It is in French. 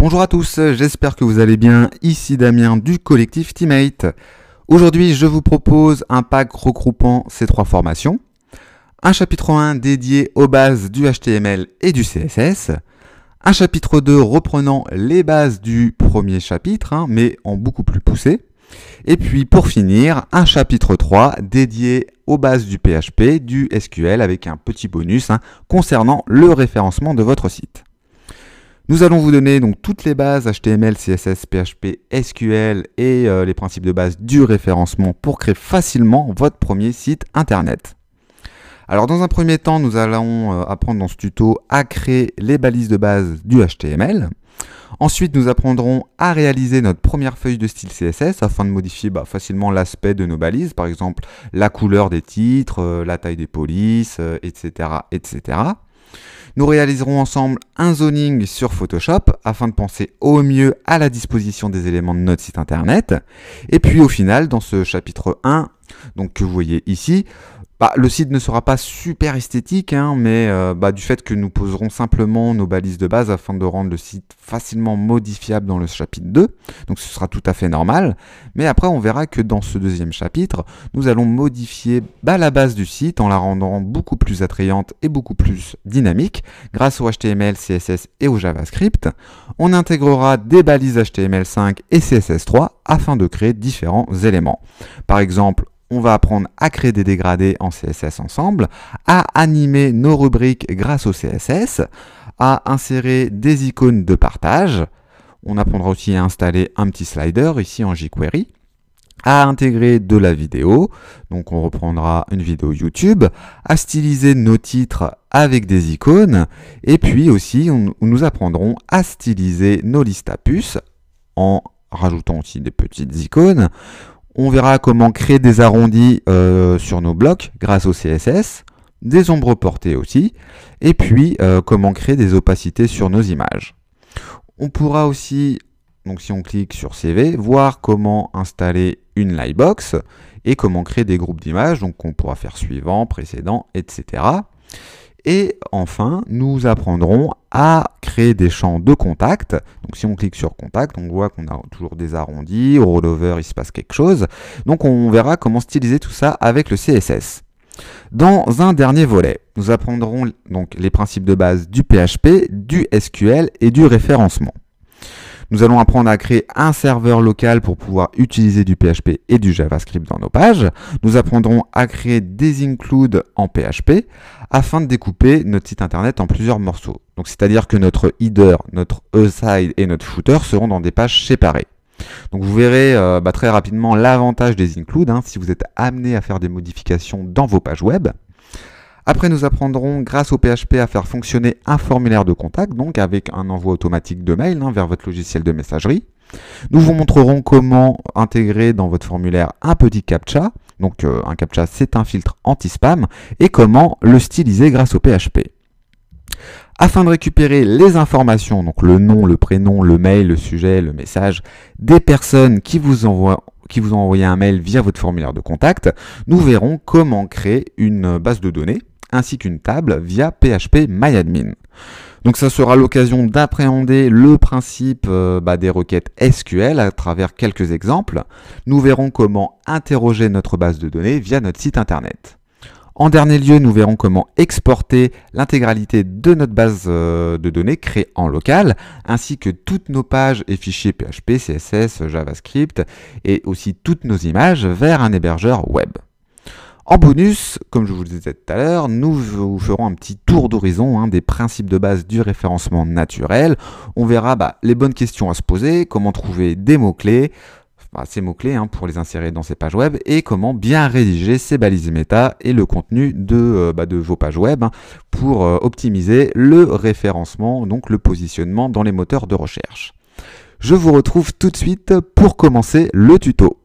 Bonjour à tous, j'espère que vous allez bien. Ici Damien du collectif Teammate. Aujourd'hui, je vous propose un pack regroupant ces trois formations, un chapitre 1 dédié aux bases du HTML et du CSS, un chapitre 2 reprenant les bases du premier chapitre, hein, mais en beaucoup plus poussé, et puis pour finir, un chapitre 3 dédié aux bases du PHP, du SQL, avec un petit bonus hein, concernant le référencement de votre site. Nous allons vous donner donc toutes les bases HTML, CSS, PHP, SQL et euh, les principes de base du référencement pour créer facilement votre premier site internet. Alors dans un premier temps, nous allons euh, apprendre dans ce tuto à créer les balises de base du HTML. Ensuite, nous apprendrons à réaliser notre première feuille de style CSS afin de modifier bah, facilement l'aspect de nos balises, par exemple la couleur des titres, euh, la taille des polices, etc. etc. Nous réaliserons ensemble un zoning sur Photoshop afin de penser au mieux à la disposition des éléments de notre site internet. Et puis au final, dans ce chapitre 1, donc que vous voyez ici, bah, le site ne sera pas super esthétique, hein, mais euh, bah, du fait que nous poserons simplement nos balises de base afin de rendre le site facilement modifiable dans le chapitre 2, donc ce sera tout à fait normal, mais après on verra que dans ce deuxième chapitre, nous allons modifier bah, la base du site en la rendant beaucoup plus attrayante et beaucoup plus dynamique grâce au HTML, CSS et au JavaScript. On intégrera des balises HTML5 et CSS3 afin de créer différents éléments. Par exemple, on va apprendre à créer des dégradés en CSS ensemble, à animer nos rubriques grâce au CSS, à insérer des icônes de partage, on apprendra aussi à installer un petit slider ici en jQuery, à intégrer de la vidéo, donc on reprendra une vidéo YouTube, à styliser nos titres avec des icônes, et puis aussi nous apprendrons à styliser nos listes à puces en rajoutant aussi des petites icônes. On verra comment créer des arrondis euh, sur nos blocs grâce au CSS, des ombres portées aussi, et puis euh, comment créer des opacités sur nos images. On pourra aussi, donc si on clique sur CV, voir comment installer une lightbox et comment créer des groupes d'images, donc on pourra faire suivant, précédent, etc. Et enfin, nous apprendrons à créer des champs de contact. Donc si on clique sur contact, on voit qu'on a toujours des arrondis, au rollover il se passe quelque chose. Donc on verra comment styliser tout ça avec le CSS. Dans un dernier volet, nous apprendrons donc les principes de base du PHP, du SQL et du référencement. Nous allons apprendre à créer un serveur local pour pouvoir utiliser du PHP et du JavaScript dans nos pages. Nous apprendrons à créer des includes en PHP afin de découper notre site internet en plusieurs morceaux. Donc c'est-à-dire que notre header, notre aside et notre footer seront dans des pages séparées. Donc vous verrez euh, bah, très rapidement l'avantage des includes hein, si vous êtes amené à faire des modifications dans vos pages web. Après, nous apprendrons grâce au PHP à faire fonctionner un formulaire de contact, donc avec un envoi automatique de mail hein, vers votre logiciel de messagerie. Nous vous montrerons comment intégrer dans votre formulaire un petit CAPTCHA, donc euh, un CAPTCHA c'est un filtre anti-spam, et comment le styliser grâce au PHP. Afin de récupérer les informations, donc le nom, le prénom, le mail, le sujet, le message, des personnes qui vous envoient qui vous ont envoyé un mail via votre formulaire de contact, nous verrons comment créer une base de données ainsi qu'une table via PHP MyAdmin. Donc ça sera l'occasion d'appréhender le principe euh, bah, des requêtes SQL à travers quelques exemples. Nous verrons comment interroger notre base de données via notre site internet. En dernier lieu, nous verrons comment exporter l'intégralité de notre base euh, de données créée en local, ainsi que toutes nos pages et fichiers PHP, CSS, JavaScript, et aussi toutes nos images vers un hébergeur web. En bonus, comme je vous le disais tout à l'heure, nous vous ferons un petit tour d'horizon hein, des principes de base du référencement naturel. On verra bah, les bonnes questions à se poser, comment trouver des mots-clés, bah, ces mots-clés hein, pour les insérer dans ces pages web, et comment bien rédiger ces balises méta et le contenu de, euh, bah, de vos pages web hein, pour euh, optimiser le référencement, donc le positionnement dans les moteurs de recherche. Je vous retrouve tout de suite pour commencer le tuto.